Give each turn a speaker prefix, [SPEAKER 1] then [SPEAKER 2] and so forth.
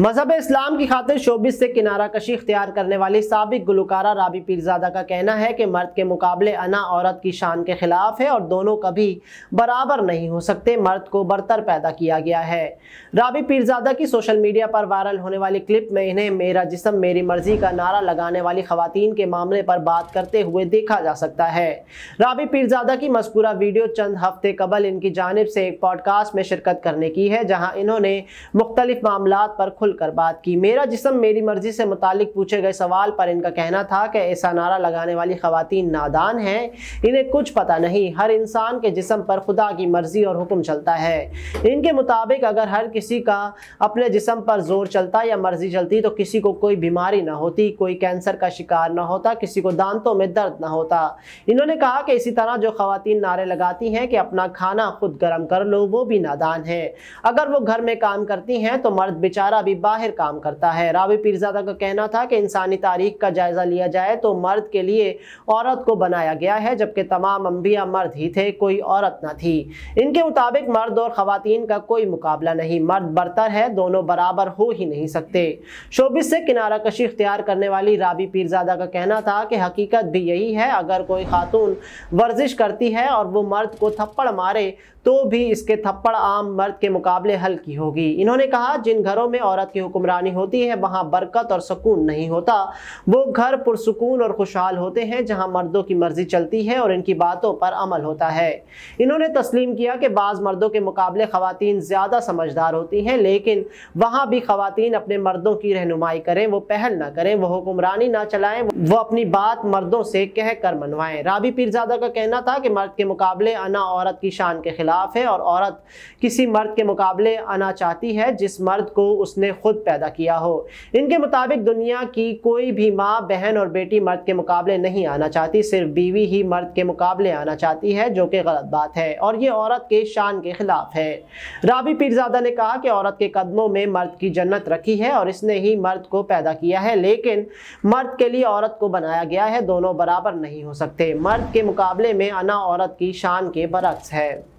[SPEAKER 1] मजहब इस्लाम की खातिर शोबिस से किनारा कशी इख्तियार करने वाली सबक गुलकारा राबी पीरजादा का कहना है कि मर्द के मुकाबले अना औरत की शान के ख़िलाफ़ है और दोनों कभी बराबर नहीं हो सकते मर्द को बरतर पैदा किया गया है राबी पीरजादा की सोशल मीडिया पर वायरल होने वाली क्लिप में इन्हें मेरा जिसम मेरी मर्जी का नारा लगाने वाली खवतिन के मामले पर बात करते हुए देखा जा सकता है राबी पीरजादा की मस्कूरा वीडियो चंद हफ्ते कबल इनकी जानब से एक पॉडकास्ट में शिरकत करने की है जहाँ इन्होंने मुख्तलिफ मामला पर खुल खुलकर बात की मेरा जिसम मेरी मर्जी से मुतालिक पूछे गए सवाल पर इनका कहना था कि ऐसा नारा लगाने वाली खातन नादान हैं इन्हें कुछ पता नहीं हर इंसान के जिसम पर खुदा की मर्जी और हुक्म चलता है इनके मुताबिक अगर हर किसी का अपने जिसम पर जोर चलता या मर्जी चलती तो किसी को कोई बीमारी ना होती कोई कैंसर का शिकार ना होता किसी को दांतों में दर्द ना होता इन्होंने कहा कि इसी तरह जो खातन नारे लगाती हैं कि अपना खाना खुद गर्म कर लो वो भी नादान है अगर वो घर में काम करती हैं तो मर्द बेचारा भी बाहर काम करता है रावी पीरजादा का कहना था कि इंसानी तारीख का जायज़ा लिया जाए तो मर्द के लिए औरत को बनाया गया है जबकि तमाम अम्बिया मर्द ही थे कोई औरत ना थी इनके मुताबिक मर्द और खातन का कोई मुकाबला नहीं मर्द बरतर है दोनों बराबर हो ही नहीं सकते शोबिस से किनारा कशी इख्तियार करने वाली रावी पीरजादा का कहना था कि हकीकत भी यही है अगर कोई खातून वर्जिश करती है और वो मर्द को थप्पड़ मारे तो भी इसके थप्पड़ आम मर्द के मुकाबले हल्की होगी इन्होंने कहा जिन घरों में औरत फसाद की हुक्मरानी होती है वहाँ बरकत और सुकून नहीं होता वो घर पुरसकून और खुशहाल होते हैं जहाँ मर्दों की मर्जी चलती है और इनकी बातों पर अमल होता है इन्होंने तस्लीम किया कि बाज़ मर्दों के मुकाबले ख़वान ज़्यादा समझदार होती हैं लेकिन वहाँ भी ख़वान अपने मर्दों की रहनुमाई करें वो पहल ना करें वह हुक्मरानी ना चलाएं वो अपनी बात मर्दों से कह कर मनवाएँ राबी पीरजादा का कहना था कि मर्द के मुकाबले अना औरत की शान के खिलाफ है और औरत किसी मर्द के मुकाबले अना चाहती है जिस मर्द को उसने खुद पैदा किया हो इनके मुताबिक दुनिया की कोई भी माँ बहन और बेटी मर्द के मुकाबले नहीं आना चाहती सिर्फ बीवी ही मर्द के मुकाबले आना चाहती है जो कि गलत बात है और ये औरत के शान के खिलाफ है राबी पीरजादा ने कहा कि औरत के कदमों में मर्द की जन्नत रखी है और इसने ही मर्द को पैदा किया है लेकिन मर्द के लिए औरत को बनाया गया है दोनों बराबर नहीं हो सकते मर्द के मुकाबले में अना औरत की शान के बरक्स है